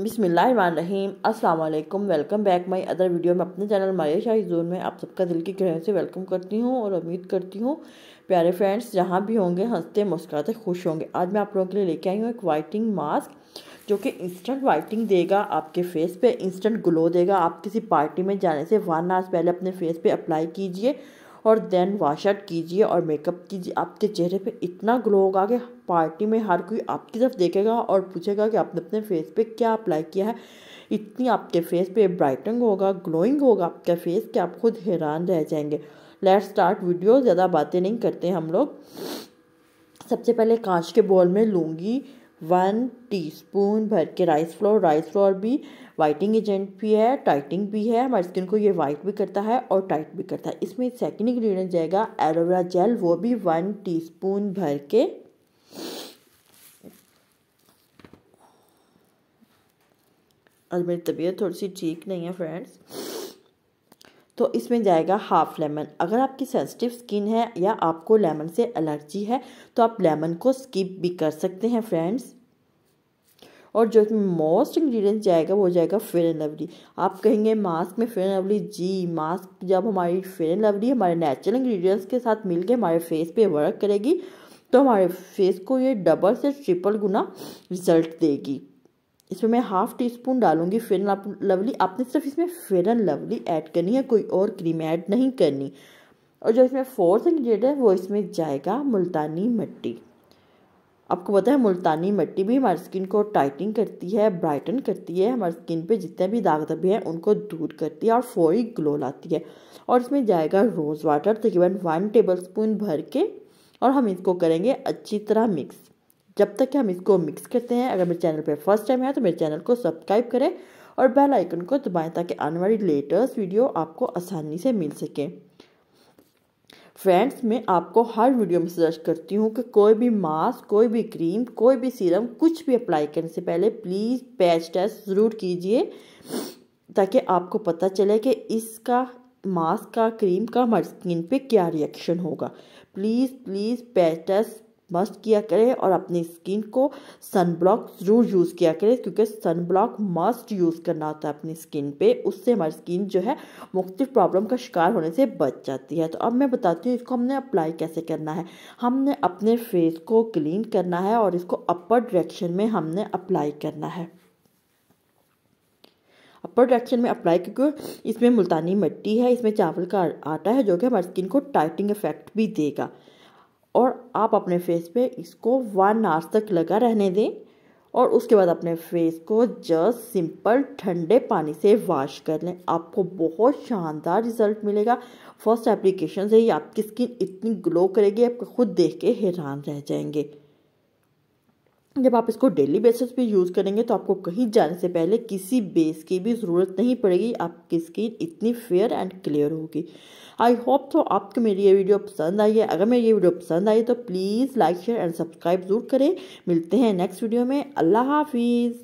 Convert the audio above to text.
बिसमीम वालेकुम welcome back my other video में अपने चैनल माया शाही जोन में आप सबका दिल की गहरे से वेलकम करती हूँ और उम्मीद करती हूँ प्यारे फ्रेंड्स जहाँ भी होंगे हंसते मुस्कुराते खुश होंगे आज मैं आप लोगों के लिए लेके आई हूँ एक वाइटिंग मास्क जो कि इंस्टेंट वाइटिंग देगा आपके फेस पर इंस्टेंट ग्लो देगा आप किसी पार्टी में जाने से वन आवर्स पहले अपने फेस पर अप्लाई कीजिए और देन वाश आउट कीजिए और मेकअप कीजिए आपके चेहरे पे इतना ग्लो होगा कि पार्टी में हर कोई आपकी तरफ देखेगा और पूछेगा कि आपने अपने फेस पे क्या अप्लाई किया है इतनी आपके फेस पे ब्राइटनिंग होगा ग्लोइंग होगा आपका फेस कि आप खुद हैरान रह जाएंगे लेट स्टार्ट वीडियो ज़्यादा बातें नहीं करते हम लोग सबसे पहले कांच के बॉल में लूँगी वन टीस्पून भर के राइस फ्लोर राइस फ्लोर भी वाइटिंग एजेंट भी है टाइटिंग भी है हमारी स्किन को ये वाइट भी करता है और टाइट भी करता है इसमें सेकेंड इंग्रीडियंट जाएगा एलोवेरा जेल वो भी वन टीस्पून भर के और मेरी तबीयत थोड़ी सी ठीक नहीं है फ्रेंड्स तो इसमें जाएगा हाफ लेमन अगर आपकी सेंसिटिव स्किन है या आपको लेमन से एलर्जी है तो आप लेमन को स्किप भी कर सकते हैं फ्रेंड्स और जो इसमें मोस्ट इंग्रेडिएंट जाएगा वो जाएगा फेयर एंड लवली आप कहेंगे मास्क में फेयर एंड लवली जी मास्क जब हमारी फेयर एंड लवली हमारे नेचुरल इंग्रेडिएंट्स के साथ मिलके हमारे फेस पे वर्क करेगी तो हमारे फेस को ये डबल से ट्रिपल गुना रिजल्ट देगी इसमें मैं हाफ़ टी स्पून डालूंगी फेरन लवली आपने सिर्फ इसमें फेरन लवली ऐड करनी है कोई और क्रीम ऐड नहीं करनी और जो इसमें फोर्थ इंग्रेडिएंट है वो इसमें जाएगा मुल्तानी मिट्टी आपको पता है मुल्तानी मिट्टी भी हमारी स्किन को टाइटिंग करती है ब्राइटन करती है हमारी स्किन पे जितने भी दाग धब्बे हैं उनको दूर करती है और फौरी ग्लो लाती है और इसमें जाएगा रोज़ वाटर तकरीबन वन टेबल स्पून भर के और हम इसको करेंगे अच्छी तरह मिक्स जब तक कि हम इसको मिक्स करते हैं अगर मेरे चैनल पर फर्स्ट टाइम है तो मेरे चैनल को सब्सक्राइब करें और बेल आइकन को दबाएं ताकि आने वाली लेटेस्ट वीडियो आपको आसानी से मिल सके फ्रेंड्स मैं आपको हर वीडियो में सजेस्ट करती हूँ कि कोई भी मास्क कोई भी क्रीम कोई भी सीरम कुछ भी अप्लाई करने से पहले प्लीज़ पैच टेस्ट ज़रूर कीजिए ताकि आपको पता चले कि इसका मास्क का क्रीम का हमारी स्किन पे क्या रिएक्शन होगा please please patch test must किया करें और अपनी स्किन को सनब्लॉक ज़रूर यूज़ किया करें क्योंकि सनब्लॉक मस्ट यूज़ करना होता है अपनी स्किन पे उससे हमारी स्किन जो है मुख्तु प्रॉब्लम का शिकार होने से बच जाती है तो अब मैं बताती हूँ इसको हमने अप्लाई कैसे करना है हमने अपने फेस को क्लीन करना है और इसको अपर डायरेक्शन में हमने अप्लाई करना है अपर डायरेक्शन में अप्लाई क्योंकि इसमें मुल्तानी मिट्टी है इसमें चावल का आटा है जो कि हमारी स्किन को टाइटिंग इफेक्ट भी देगा और आप अपने फेस पे इसको वन आवर्स तक लगा रहने दें और उसके बाद अपने फेस को जस्ट सिंपल ठंडे पानी से वॉश कर लें आपको बहुत शानदार रिजल्ट मिलेगा फर्स्ट एप्लीकेशन से ही आपकी स्किन इतनी ग्लो करेगी आप खुद देख के हैरान रह जाएंगे जब आप इसको डेली बेसिस पे यूज़ करेंगे तो आपको कहीं जाने से पहले किसी बेस की भी ज़रूरत नहीं पड़ेगी आपकी स्किन इतनी फेयर एंड क्लियर होगी आई होप तो आपको मेरी ये वीडियो पसंद आई है अगर मेरी ये वीडियो पसंद आई तो please like share and subscribe ज़रूर करें मिलते हैं नेक्स्ट वीडियो में अल्लाह हाफिज़